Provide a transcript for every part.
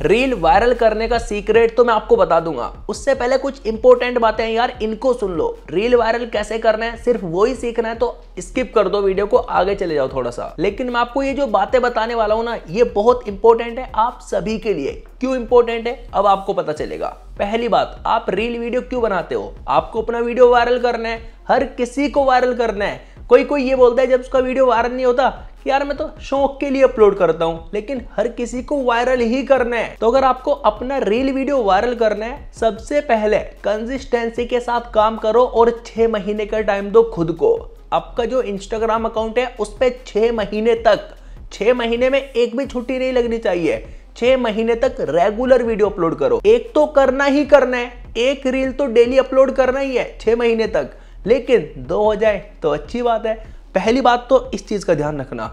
reel viral करने का secret तो मैं आपको बता दूंगा उससे पहले कुछ इंपॉर्टेंट बातें हैं यार इनको सुन लो रील वायरल कैसे करना है सिर्फ वो ही सीखना है तो स्किप कर दो वीडियो को आगे चले जाओ थोड़ा सा लेकिन मैं आपको ये जो बातें बताने वाला हूं ना ये बहुत इंपॉर्टेंट है आप सभी के लिए क्यों इंपॉर्टेंट है अब आपको पता चलेगा पहली बात आप रील वीडियो क्यों बनाते हो आपको अपना वीडियो वायरल करना है हर किसी को वायरल करना है कोई कोई ये बोलता है जब उसका वीडियो वायरल नहीं होता यार मैं तो शौक के लिए अपलोड करता हूँ लेकिन हर किसी को वायरल ही करना है तो अगर आपको अपना रील वीडियो वायरल करना है सबसे पहले कंसिस्टेंसी के साथ काम करो और छह महीने का टाइम दो खुद को आपका जो इंस्टाग्राम अकाउंट है उस पर छह महीने तक छह महीने में एक भी छुट्टी नहीं लगनी चाहिए छह महीने तक रेगुलर वीडियो अपलोड करो एक तो करना ही करना है एक रील तो डेली अपलोड करना ही है छह महीने तक लेकिन दो हो जाए तो अच्छी बात है पहली बात तो इस चीज का ध्यान रखना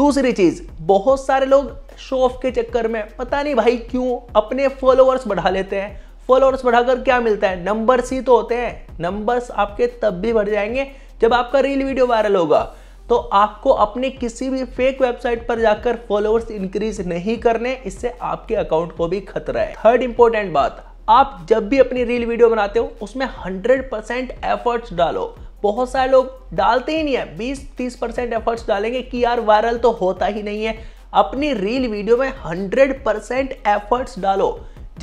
दूसरी चीज बहुत सारे लोग शो ऑफ के चक्कर में पता नहीं भाई क्यों अपने फॉलोअर्स बढ़ा लेते हैं फॉलोअर्स बढ़ाकर क्या मिलता है नंबर्स ही तो होते हैं नंबर्स आपके तब भी बढ़ जाएंगे जब आपका रील वीडियो वायरल होगा तो आपको अपने किसी भी फेक वेबसाइट पर जाकर फॉलोअर्स इंक्रीज नहीं करने इससे आपके अकाउंट को भी खतरा है थर्ड इंपॉर्टेंट बात आप जब भी अपनी रील वीडियो बनाते हो उसमें 100% एफर्ट्स डालो बहुत सारे लोग डालते ही नहीं है 20-30 परसेंट एफर्ट्स डालेंगे कि यार वायरल तो होता ही नहीं है अपनी रील वीडियो में 100 परसेंट एफर्ट्स डालो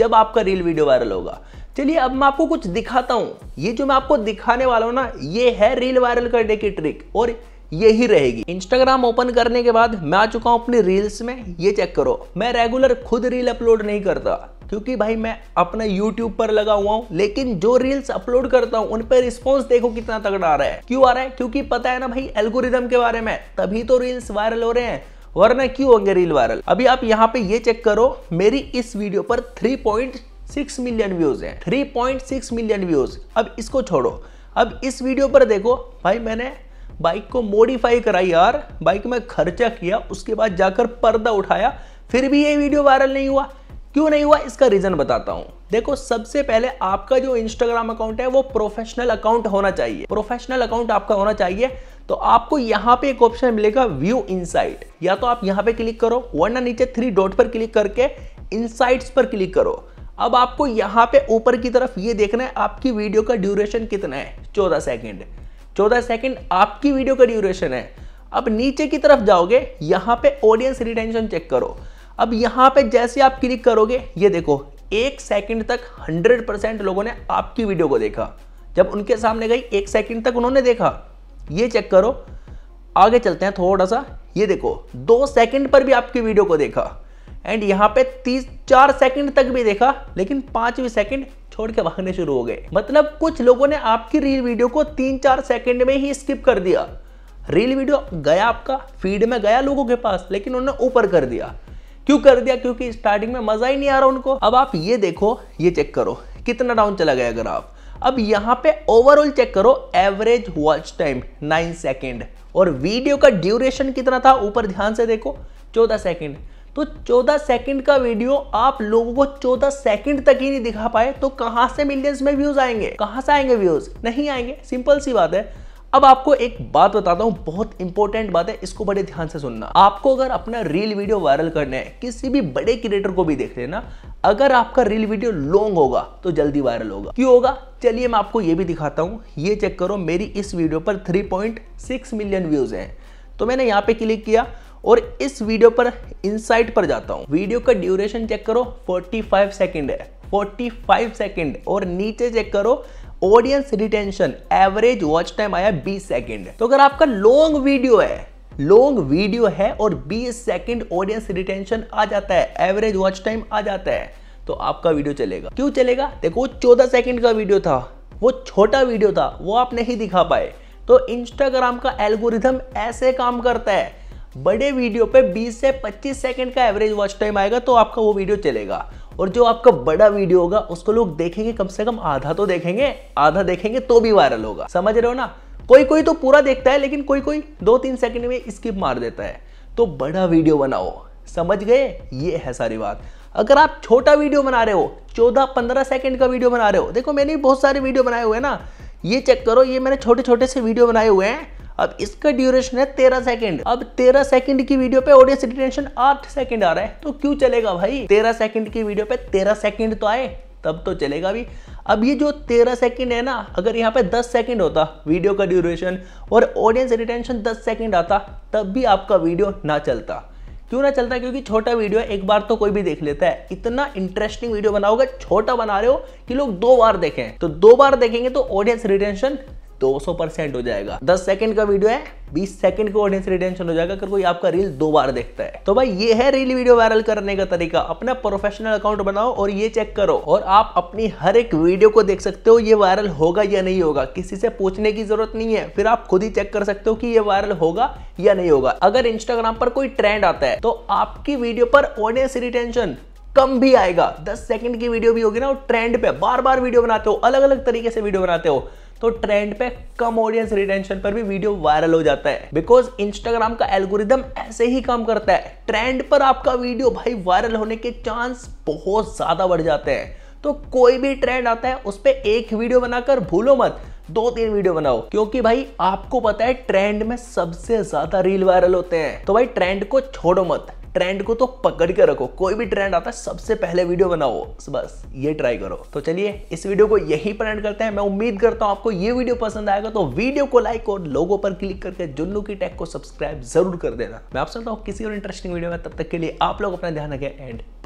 जब आपका रील वीडियो वायरल होगा चलिए अब मैं आपको कुछ दिखाता हूँ ये जो मैं आपको दिखाने वाला हूँ ना ये है रील वायरल करने की ट्रिक और यही रहेगी इंस्टाग्राम ओपन करने के बाद मैं आ चुका हूं अपनी रील्स में ये चेक करो मैं रेगुलर खुद रील अपलोड नहीं करता क्योंकि भाई मैं अपने यूट्यूब पर लगा हुआ हूँ लेकिन जो रील्स अपलोड करता हूँ उन पर रिस्पॉन्स देखो कितना तगड़ा आ रहा है क्यों आ रहा है क्योंकि पता है ना भाई एल्गोरिदम के बारे में तभी तो रील्स वायरल हो रहे हैं वरना क्यों होंगे रील वायरल अभी आप यहाँ पे ये चेक करो मेरी इस वीडियो पर सिक्स मिलियन व्यूज हैं सिक्स मिलियन व्यूज अब इसको छोड़ो अब इस वीडियो पर देखो भाई मैंने बाइक को मॉडिफाई कराई यार बाइक में खर्चा किया उसके बाद जाकर पर्दा उठाया फिर भी ये वीडियो वायरल नहीं हुआ क्यों नहीं हुआ इसका रीजन बताता हूं देखो सबसे पहले आपका जो इंस्टाग्राम अकाउंट है वो प्रोफेशनल अकाउंट होना चाहिए प्रोफेशनल अकाउंट आपका होना चाहिए तो आपको यहां पे एक ऑप्शन मिलेगा व्यू इनसाइट या तो आप यहां पे क्लिक करो वरना नीचे थ्री डॉट पर क्लिक करके इनसाइट्स पर क्लिक करो अब आपको यहां पे ऊपर की तरफ ये देखना है आपकी वीडियो का ड्यूरेशन कितना है चौदह सेकेंड चौदह सेकेंड आपकी वीडियो का ड्यूरेशन है अब नीचे की तरफ जाओगे यहां पे ऑडियंस रिटेंशन चेक करो अब यहाँ पे जैसे आप क्लिक करोगे ये देखो एक सेकंड तक 100% लोगों ने आपकी वीडियो को देखा जब उनके सामने गई एक सेकंड तक उन्होंने देखा ये चेक करो आगे चलते हैं थोड़ा सा ये देखो दो सेकंड पर भी आपकी वीडियो को देखा एंड यहाँ पे तीस चार सेकंड तक भी देखा लेकिन पांचवी सेकंड छोड़ के भागने शुरू हो गए मतलब कुछ लोगों ने आपकी रील वीडियो को तीन चार सेकंड में ही स्किप कर दिया रील वीडियो गया आपका फीड में गया लोगों के पास लेकिन उन्होंने ऊपर कर दिया क्यों कर दिया क्योंकि स्टार्टिंग में मजा ही नहीं आ रहा उनको अब आप ये देखो ये चेक करो कितना डाउन चला गया अगर आप अब यहाँ पे ओवरऑल चेक करो average watch time nine second और वीडियो का ड्यूरेशन कितना था ऊपर ध्यान से देखो चौदह सेकेंड तो 14 सेकंड का वीडियो आप लोगों को 14 सेकंड तक ही नहीं दिखा पाए तो कहां से मिलियंस में व्यूज आएंगे कहां से आएंगे व्यूज नहीं आएंगे सिंपल सी बात है अब आपको एक बात बताता हूँ बहुत इंपॉर्टेंट बात है इसको बड़े ध्यान से सुनना आपको अगर अपना रील वीडियो वायरल करना है किसी भी बड़े क्रिएटर को भी देख लेना अगर आपका रील वीडियो लॉन्ग होगा तो जल्दी वायरल होगा क्यों होगा चलिए मैं आपको ये भी दिखाता हूँ ये चेक करो मेरी इस वीडियो पर 3.6 मिलियन व्यूज हैं तो मैंने यहाँ पे क्लिक किया और इस वीडियो पर इनसाइट पर जाता हूँ वीडियो का ड्यूरेशन चेक करो फोर्टी फाइव है 45 सेकंड और नीचे चेक करो audience retention average watch time आया 20 सेकंड तो अगर आपका लॉन्ग वीडियो है लॉन्ग वीडियो है और 20 सेकंड ऑडियंस रिटेंशन आ जाता है एवरेज वॉच टाइम आ जाता है तो आपका वीडियो चलेगा क्यों चलेगा देखो चौदह सेकेंड का वीडियो था वो छोटा वीडियो था वो आप नहीं दिखा पाए तो इंस्टाग्राम का एल्गोरिथम ऐसे काम करता है बड़े वीडियो पे 20 से 25 सेकंड का एवरेज वॉच टाइम आएगा तो आपका वो वीडियो चलेगा और जो आपका बड़ा वीडियो होगा उसको लोग देखेंगे कम से कम आधा तो देखेंगे आधा देखेंगे तो भी वायरल होगा समझ रहे हो ना कोई कोई तो पूरा देखता है लेकिन कोई कोई दो तीन सेकंड में स्किप मार देता है तो बड़ा वीडियो बनाओ समझ गए ये है सारी बात अगर आप छोटा वीडियो बना रहे हो चौदह पंद्रह सेकंड का वीडियो बना रहे हो देखो मैंने बहुत सारे वीडियो बनाए हुए हैं ना ये चेक करो ये मैंने छोटे छोटे से वीडियो बनाए हुए हैं अब इसका ड्यूरेशन है तेरह सेकंड अब तेरह सेकंड की वीडियो पे ऑडियंस रिटेंशन आठ सेकंड आ रहा है तो क्यों चलेगा भाई तेरह सेकंड की वीडियो पे तेरह सेकंड तो आए तब तो चलेगा भी अब ये जो तेरह सेकंड है ना अगर यहाँ पे दस सेकंड होता वीडियो का ड्यूरेशन और ऑडियंस रिटेंशन दस सेकंड आता तब भी आपका वीडियो ना चलता क्यों ना चलता क्योंकि छोटा वीडियो एक बार तो कोई भी देख लेता है इतना इंटरेस्टिंग वीडियो बनाओगे छोटा बना रहे हो कि लोग दो बार देखें तो दो बार देखेंगे तो ऑडियंस रिटेंशन 200 हो जाएगा 10 सेकंड का वीडियो है 20 सेकंड का ऑडियंस रिटेंशन हो जाएगा अगर कोई आपका रील दो बार देखता है तो भाई ये है रील वीडियो वायरल करने का तरीका अपना प्रोफेशनल अकाउंट बनाओ और ये चेक करो और आप अपनी हर एक वीडियो को देख सकते हो ये वायरल होगा या नहीं होगा किसी से पूछने की जरूरत नहीं है फिर आप खुद ही चेक कर सकते हो कि ये वायरल होगा या नहीं होगा अगर इंस्टाग्राम पर कोई ट्रेंड आता है तो आपकी वीडियो पर ऑडियंस रिटेंशन कम भी आएगा दस सेकंड की वीडियो भी होगी ना और ट्रेंड पे बार बार वीडियो बनाते हो अलग अलग तरीके से वीडियो बनाते हो तो ट्रेंड पे कम ऑडियंस रिटेंशन पर भी वीडियो वायरल हो जाता है बिकॉज इंस्टाग्राम का एल्गोरिदम ऐसे ही काम करता है ट्रेंड पर आपका वीडियो भाई वायरल होने के चांस बहुत ज़्यादा बढ़ जाते हैं तो कोई भी ट्रेंड आता है उस पर एक वीडियो बनाकर भूलो मत दो तीन वीडियो बनाओ क्योंकि भाई आपको पता है ट्रेंड में सबसे ज्यादा रील वायरल होते हैं तो भाई ट्रेंड को छोड़ो मत ट्रेंड को तो पकड़ के रखो कोई भी ट्रेंड आता है सबसे पहले वीडियो बनाओ बस ये ट्राई करो तो चलिए इस वीडियो को यही प्रेंड करते हैं मैं उम्मीद करता हूं आपको ये वीडियो पसंद आएगा तो वीडियो को लाइक और लोगों पर क्लिक करके जुल्लू की टैग को सब्सक्राइब जरूर कर देना मैं आप सुनता हूँ किसी और इंटरेस्टिंग वीडियो में तब तक के लिए आप लोग अपना ध्यान रखें एंड